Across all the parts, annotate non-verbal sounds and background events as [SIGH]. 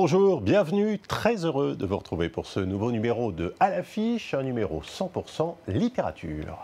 Bonjour, bienvenue, très heureux de vous retrouver pour ce nouveau numéro de À l'affiche, un numéro 100% littérature.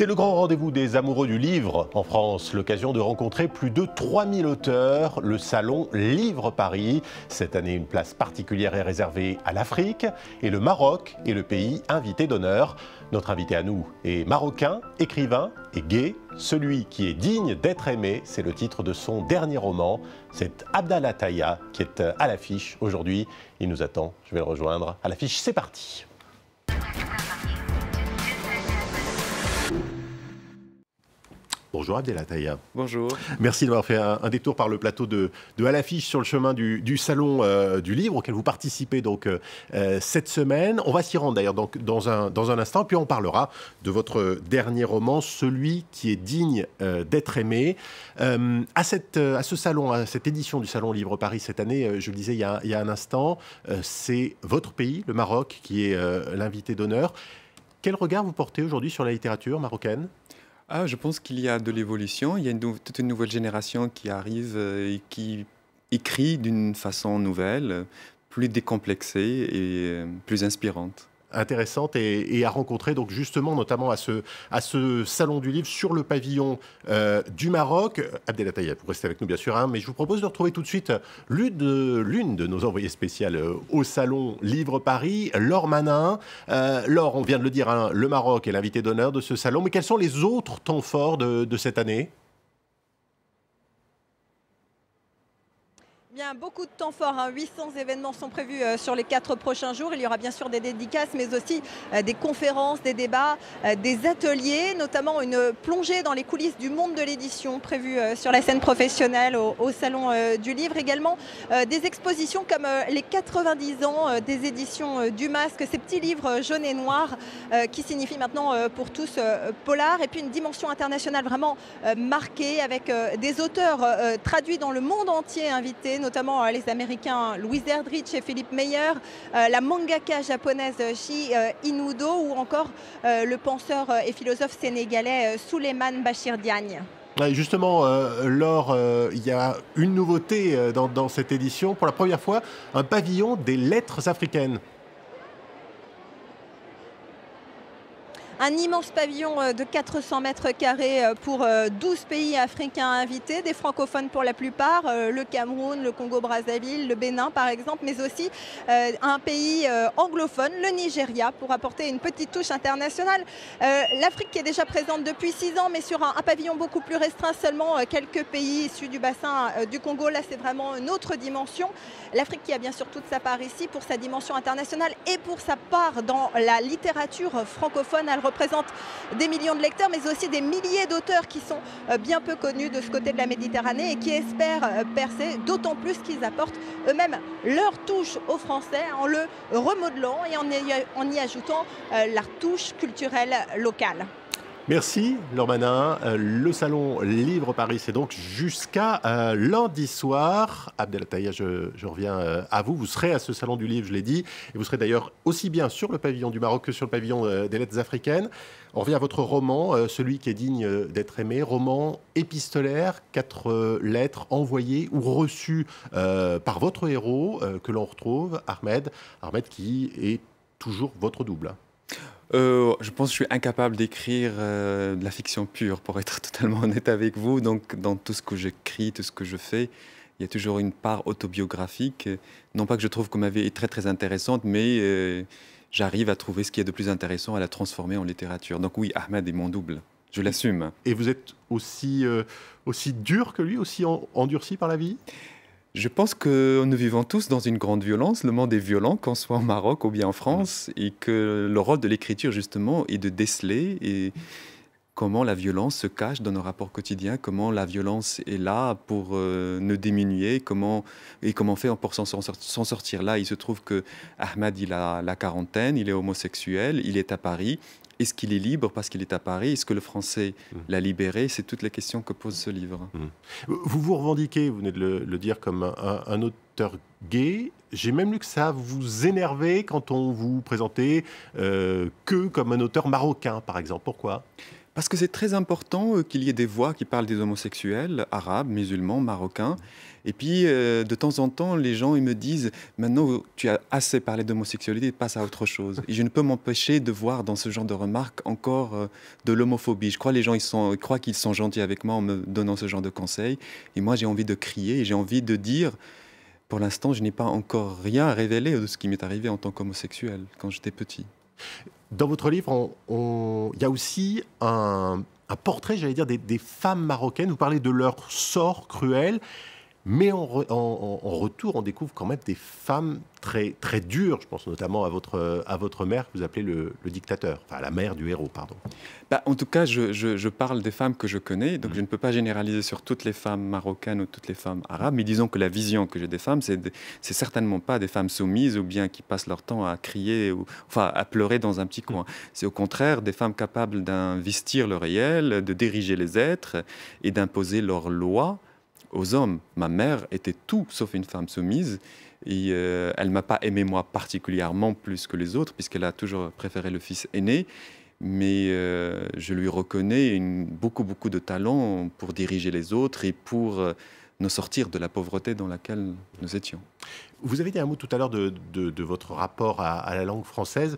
C'est le grand rendez-vous des amoureux du livre en France, l'occasion de rencontrer plus de 3000 auteurs, le salon Livre Paris. Cette année, une place particulière est réservée à l'Afrique et le Maroc est le pays invité d'honneur. Notre invité à nous est marocain, écrivain et gay. Celui qui est digne d'être aimé, c'est le titre de son dernier roman. C'est Abdallah Taïa qui est à l'affiche aujourd'hui. Il nous attend, je vais le rejoindre. À l'affiche, c'est parti. Bonjour Abdelataya. Bonjour. Merci d'avoir fait un, détour par le plateau de, de À l'affiche sur le chemin du, salon euh, du livre auquel vous participez donc euh, euh, cette semaine. On va s'y rendre d'ailleurs dans, dans, un, dans un instant, puis on parlera de votre dernier roman, Celui qui est digne d'être aimé. à, cette, à ce salon, à cette édition du Salon Livre Paris cette année, je le disais il y a, il y a un instant, c'est votre pays, le Maroc, qui est l'invité d'honneur. Quel regard vous portez aujourd'hui sur la littérature marocaine ah, Je pense qu'il y a de l'évolution. Il y a toute une nouvelle génération qui arrive euh, et qui écrit d'une façon nouvelle, plus décomplexée et euh, plus inspirante intéressante et, à rencontrer, donc justement, notamment à ce, à ce salon du livre sur le pavillon euh, du Maroc. Abdelataïa, vous restez avec nous, bien sûr, hein, mais je vous propose de retrouver tout de suite l'une de, nos envoyées spéciales euh, au salon Livre Paris, Laure Manin. Euh, Laure, on vient de le dire, hein, le Maroc est l'invité d'honneur de ce salon, mais quels sont les autres temps forts de cette année beaucoup de temps fort. 800 hein. événements sont prévus euh, sur les quatre prochains jours. Il y aura bien sûr des dédicaces, mais aussi euh, des conférences, des débats, euh, des ateliers, notamment une plongée dans les coulisses du monde de l'édition prévue sur la scène professionnelle au, Salon du Livre. Également des expositions comme les 90 ans des éditions du Masque, ces petits livres jaunes et noirs qui signifient maintenant pour tous polar. Et puis une dimension internationale vraiment marquée avec des auteurs traduits dans le monde entier, invités, notamment euh, les Américains Louis Erdrich et Philippe Meyer, euh, la mangaka japonaise Shi euh, Inudo ou encore le penseur et philosophe sénégalais Souleymane Bachir Diagne. Bah, justement, lors, Laure, il y a une nouveauté dans cette édition. Pour la première fois, un pavillon des lettres africaines. Un immense pavillon euh, de 400 mètres carrés euh, pour 12 euh, pays africains invités, des francophones pour la plupart, le Cameroun, le Congo-Brazzaville, le Bénin par exemple, mais aussi un pays anglophone, le Nigeria, pour apporter une petite touche internationale. L'Afrique qui est déjà présente depuis 6 ans, mais sur un, pavillon beaucoup plus restreint, seulement quelques pays issus du bassin du Congo. Là, c'est vraiment une autre dimension. L'Afrique qui a bien sûr toute sa part ici pour sa dimension internationale et pour sa part dans la littérature francophone. Elle représente des millions de lecteurs, mais aussi des milliers d'auteurs qui sont euh, bien peu connus de ce côté de la Méditerranée et qui espèrent euh, percer, d'autant plus qu'ils apportent eux-mêmes leur touche aux français en le remodelant et en y ajoutant euh, la touche culturelle locale. Merci, Lormanin. Euh, le salon Livre Paris, c'est donc jusqu'à euh, lundi soir. Abdel je, je reviens euh, à vous. Vous serez à ce salon du livre, je l'ai dit. Et vous serez d'ailleurs aussi bien sur le pavillon du Maroc que sur le pavillon des lettres africaines. On revient à votre roman, celui qui est digne d'être aimé, roman épistolaire, quatre lettres envoyées ou reçues par votre héros que l'on retrouve, Ahmed. Ahmed qui est toujours votre double. Euh, je pense que je suis incapable d'écrire euh, de la fiction pure, pour être [LAUGHS] totalement honnête avec vous. Donc, dans tout ce que j'écris, tout ce que je fais, il y a toujours une part autobiographique. Non pas que je trouve que ma vie est très, très intéressante, mais euh, j'arrive à trouver ce qui est de plus intéressant, à la transformer en littérature. Donc oui, Ahmed est mon double. Je l'assume. Et vous êtes aussi, aussi dur que lui, aussi endurci par la vie je pense que nous vivons tous dans une grande violence. Le monde est violent, qu'on soit au Maroc ou bien en France, et que le rôle de l'écriture, justement, est de déceler et comment la violence se cache dans nos rapports quotidiens, comment la violence est là pour euh, ne diminuer, comment et comment fait pour s'en sortir. Là, il se trouve que Ahmad, il a la quarantaine, il est homosexuel, il est à Paris. Est-ce qu'il est libre parce qu'il est à Paris Est-ce que le français hmm. l'a libéré C'est toutes les questions que pose ce livre. Hmm. Vous vous revendiquez, vous venez de le, dire, comme un, auteur gay. J'ai même lu que ça vous énervait quand on vous présentait euh, que comme un auteur marocain, par exemple. Pourquoi parce que c'est très important euh, qu'il y ait des voix qui parlent des homosexuels, arabes, musulmans, marocains. Et puis, euh, de temps en temps, les gens ils me disent Maintenant, tu as assez parlé d'homosexualité, passe à autre chose. Et je ne peux m'empêcher de voir dans ce genre de remarques encore euh, de l'homophobie. Je crois que les gens ils sont, croient qu'ils sont gentils avec moi en me donnant ce genre de conseils. Et moi, j'ai envie de crier et j'ai envie de dire Pour l'instant, je n'ai pas encore rien révélé de ce qui m'est arrivé en tant qu'homosexuel quand j'étais petit. Dans votre livre, il y a aussi un, portrait, j'allais dire, des, femmes marocaines. Vous parlez de leur sort cruel. Mais en, retour, on découvre quand même des femmes très, très dures. Je pense notamment à votre, à votre mère, que vous appelez le, dictateur, enfin la mère du héros, pardon. Bah, en tout cas, je, je, parle des femmes que je connais, donc mm. je ne peux pas généraliser sur toutes les femmes marocaines ou toutes les femmes arabes, mais disons que la vision que j'ai des femmes, c'est, certainement pas des femmes soumises ou bien qui passent leur temps à crier ou enfin à pleurer dans un petit coin. Mm. C'est au contraire des femmes capables d'investir le réel, de diriger les êtres et d'imposer leurs lois aux hommes. Ma mère était tout sauf une femme soumise. Et euh, elle m'a pas aimé moi particulièrement plus que les autres, puisqu'elle a toujours préféré le fils aîné. Mais euh, je lui reconnais beaucoup, beaucoup de talent pour diriger les autres et pour euh, nous sortir de la pauvreté dans laquelle nous étions. Vous avez dit un mot tout à l'heure de, votre rapport à la langue française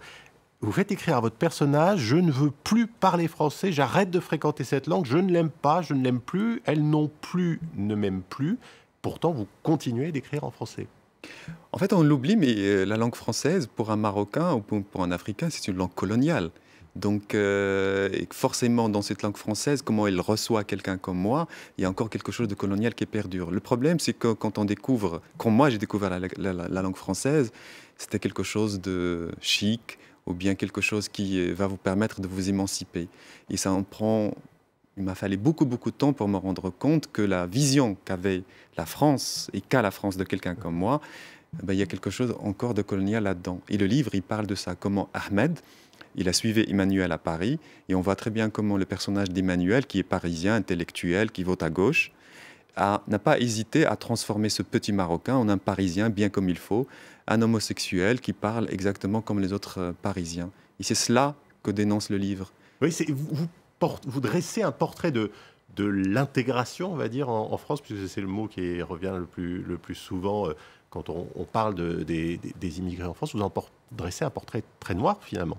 vous faites écrire à votre personnage Je ne veux plus parler français, j'arrête de fréquenter cette langue, je ne l'aime pas, je ne l'aime plus, elles n'ont plus ne m'aiment plus. Pourtant, vous continuez d'écrire en français. En fait, on l'oublie, mais euh, la langue française, pour un Marocain ou pour un Africain, c'est une langue coloniale. Donc, euh, forcément, dans cette langue française, comment elle reçoit quelqu'un comme moi, il y a encore quelque chose de colonial qui perdure. Le problème, c'est que quand on découvre, quand moi j'ai découvert la langue française, c'était quelque chose de chic, ou bien quelque chose qui euh, va vous permettre de vous émanciper. Et ça en prend. Il m'a fallu beaucoup, beaucoup de temps pour me rendre compte que la vision qu'avait la France et qu'a la France de quelqu'un comme moi, eh ben, il y a quelque chose encore de colonial là-dedans. Et le livre, il parle de ça. Comment Ahmed, il a suivi Emmanuel à Paris, et on voit très bien comment le personnage d'Emmanuel, qui est parisien, intellectuel, qui vote à gauche, n'a pas hésité à transformer ce petit Marocain en un Parisien bien comme il faut, un homosexuel qui parle exactement comme les autres euh, Parisiens. Et c'est cela que dénonce le livre. Oui, vous, vous dressez un portrait de, de l'intégration, on va dire, en, France, puisque c'est le mot qui revient le plus, le plus souvent euh, quand on, parle de, des, des, immigrés en France. Vous en dressez un portrait très noir, finalement.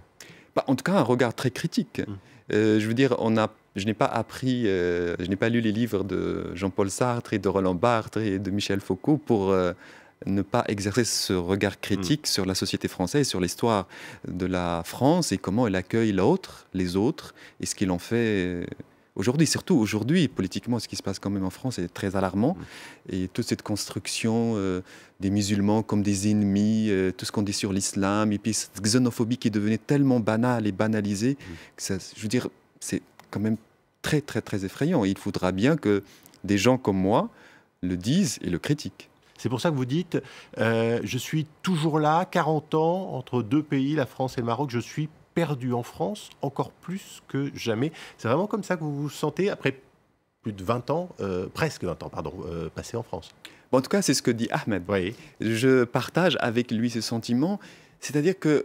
Bah, en tout cas, un regard très critique. Mmh. Euh, je veux dire, on a je n'ai pas appris, euh, je n'ai pas lu les livres de Jean-Paul Sartre et de Roland Barthes et de Michel Foucault pour euh, ne pas exercer ce regard critique mm. sur la société française, sur l'histoire de la France et comment elle accueille l'autre, les autres, et ce qu'il en fait euh, aujourd'hui. Surtout aujourd'hui, politiquement, ce qui se passe quand même en France est très alarmant. Mm. Et toute cette construction des musulmans comme des ennemis, tout ce qu'on dit sur l'islam, et puis cette xénophobie qui devenait tellement banale et banalisée, mm. que je veux dire, c'est quand même très, très, très effrayant. il faudra bien que des gens comme moi le disent et le critiquent. C'est pour ça que vous dites, euh, je suis toujours là, 40 ans, entre deux pays, la France et le Maroc, je suis perdu en France, encore plus que jamais. C'est vraiment comme ça que vous vous sentez après plus de 20 ans, euh, presque 20 ans, pardon, euh, passé en France En tout cas, c'est ce que dit Ahmed. Oui. Je partage avec lui ce sentiment, c'est-à-dire que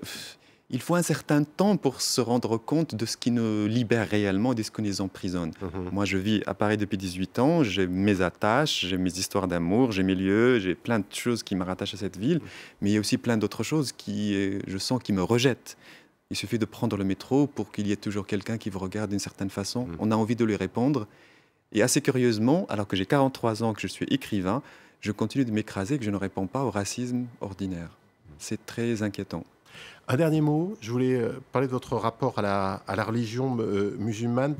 il faut un certain temps pour se rendre compte de ce qui nous libère réellement et de ce qui nous emprisonne. Mhm. Moi, je vis à Paris depuis 18 ans, j'ai mes attaches, j'ai mes histoires d'amour, j'ai mes lieux, j'ai plein de choses qui me rattachent à cette ville, mais il y a aussi plein d'autres choses qui, euh, je sens, qui me rejettent. Il suffit de prendre le métro pour qu'il y ait toujours quelqu'un qui vous regarde d'une certaine façon. Mhm. On a envie de lui répondre. Et assez curieusement, alors que j'ai 43 ans, que je suis écrivain, je continue de m'écraser que je ne réponds pas au racisme ordinaire. Mhm. C'est très inquiétant. Un dernier mot, je voulais euh, parler de votre rapport à la, religion euh, musulmane.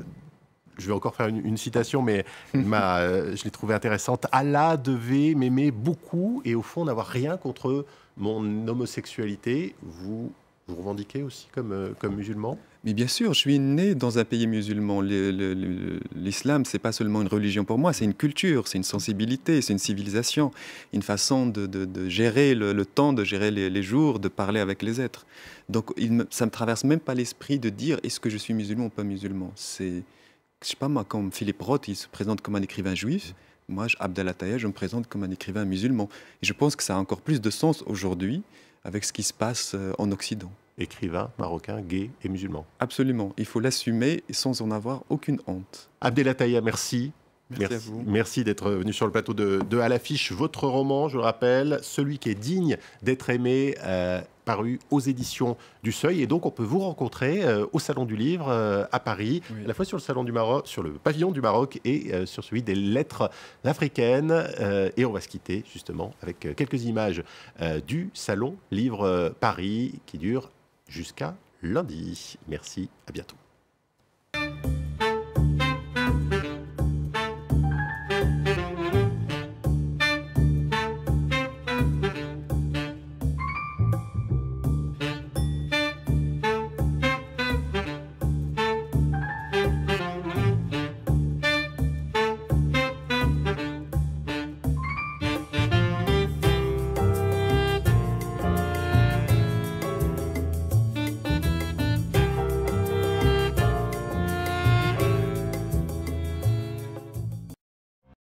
Je vais encore faire une, citation, mais [LAUGHS] euh, je l'ai trouvée intéressante. Allah devait m'aimer beaucoup et au fond n'avoir rien contre mon homosexualité. Vous vous revendiquez aussi comme musulman mais bien sûr, je suis né dans un pays musulman. L'islam, c'est pas seulement une religion pour moi, c'est une culture, c'est une sensibilité, c'est une civilisation, une façon de, gérer le, temps, de gérer les, jours, de parler avec les êtres. Donc, il me, ça me traverse même pas l'esprit de dire est-ce que je suis musulman ou pas musulman. C'est, je sais pas moi, comme Philippe Roth, il se présente comme un écrivain juif. Moi, Abdallah je me présente comme un écrivain musulman. Et je pense que ça a encore plus de sens aujourd'hui avec ce qui se passe euh, en Occident écrivain marocain, gay et musulman. Absolument, il faut l'assumer sans en avoir aucune honte. Abdelataya, merci. Merci, à vous. Merci d'être venu sur le plateau de, de À l'affiche. Votre roman, je le rappelle, Celui qui est digne d'être aimé, euh, paru aux éditions du Seuil. Et donc, on peut vous rencontrer euh, au Salon du Livre euh, à Paris, à la fois sur le, salon du Maroc, sur le pavillon du Maroc et sur celui des lettres africaines. et on va se quitter justement avec quelques images du Salon Livre Paris qui dure jusqu'à lundi. Merci, à bientôt.